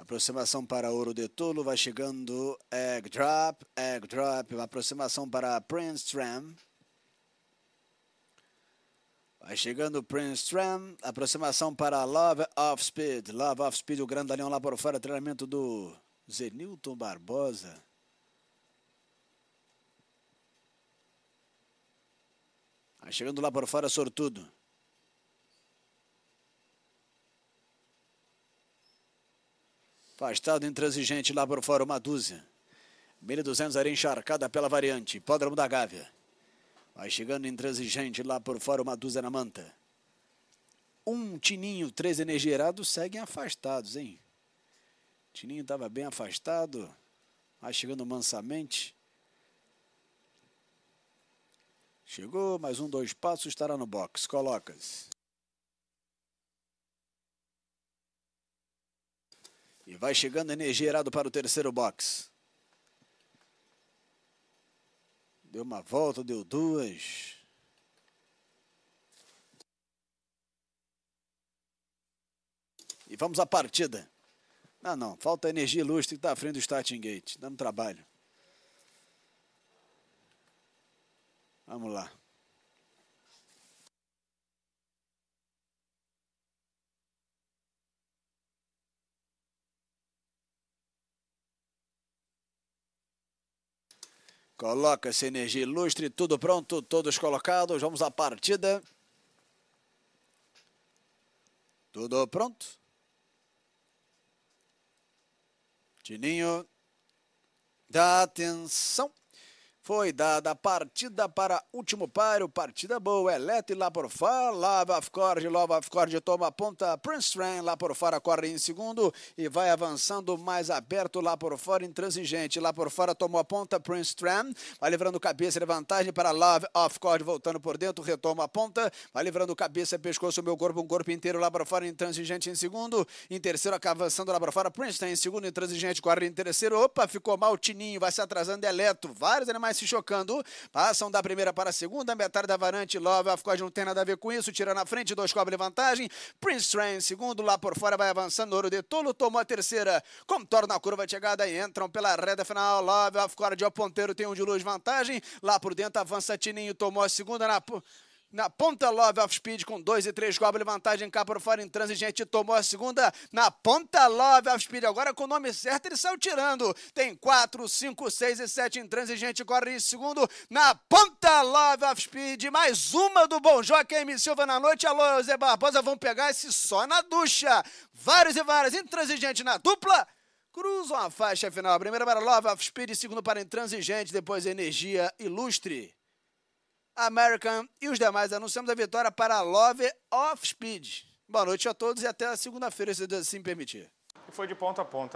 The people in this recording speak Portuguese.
Aproximação para Ouro de Tolo, vai chegando Egg Drop, Egg Drop, aproximação para Prince Tram. Vai chegando Prince Tram, aproximação para Love of Speed, Love of Speed, o grandalhão lá por fora, treinamento do Zenilton Barbosa. Vai chegando lá por fora, sortudo. Afastado intransigente lá por fora, uma dúzia. 1.200 areia encharcada pela variante. Hipódromo da Gávea. Vai chegando intransigente lá por fora, uma dúzia na manta. Um Tininho, três energerados seguem afastados, hein? Tininho estava bem afastado. Vai chegando mansamente. Chegou, mais um, dois passos, estará no box. Colocas. E vai chegando energia irado para o terceiro box. Deu uma volta, deu duas. E vamos à partida. Não, não. Falta energia ilustre que está à frente do starting gate. Dando trabalho. Vamos lá. Coloca essa energia ilustre, tudo pronto, todos colocados, vamos à partida. Tudo pronto. Tininho. Dá atenção. Foi dada partida para último páreo, partida boa, Elete é lá por fora, love love of cord of cord toma a ponta, Prince Tran lá por fora corre em segundo e vai avançando mais aberto lá por fora, intransigente, lá por fora tomou a ponta, Prince Tran, vai livrando cabeça, vantagem para Love of Cord, voltando por dentro, retoma a ponta, vai livrando cabeça, pescoço, meu corpo, um corpo inteiro lá para fora, intransigente em segundo, em terceiro, avançando lá para fora, Prince Tran em segundo, intransigente, corre em terceiro, opa, ficou mal, Tininho, vai se atrasando, Eleto, é vários animais se chocando. Passam da primeira para a segunda. Metade da Varante. Love of God não tem nada a ver com isso. Tira na frente. Dois cobre vantagem. Prince Train, segundo. Lá por fora vai avançando. Ouro de Tolo tomou a terceira. Contorna a curva de chegada e entram pela reta final. Love of God. O ponteiro tem um de luz vantagem. Lá por dentro avança Tininho. Tomou a segunda na. Na ponta, Love of Speed com 2 e 3 Goblin, vantagem cá para o Fora Intransigente, tomou a segunda. Na ponta, Love of Speed, agora com o nome certo, ele saiu tirando. Tem 4, 5, 6 e 7 Intransigente, corre em segundo. Na ponta, Love of Speed, mais uma do Bom Joaquim é M. Silva na noite. Alô, Zé Barbosa, vão pegar esse só na ducha. Vários e várias Intransigente na dupla cruzam a faixa final. Primeira para Love of Speed, segundo para Intransigente, depois Energia Ilustre. American e os demais. Anunciamos a vitória para Love of Speed. Boa noite a todos e até segunda-feira, se Deus assim permitir. E foi de ponta a ponta.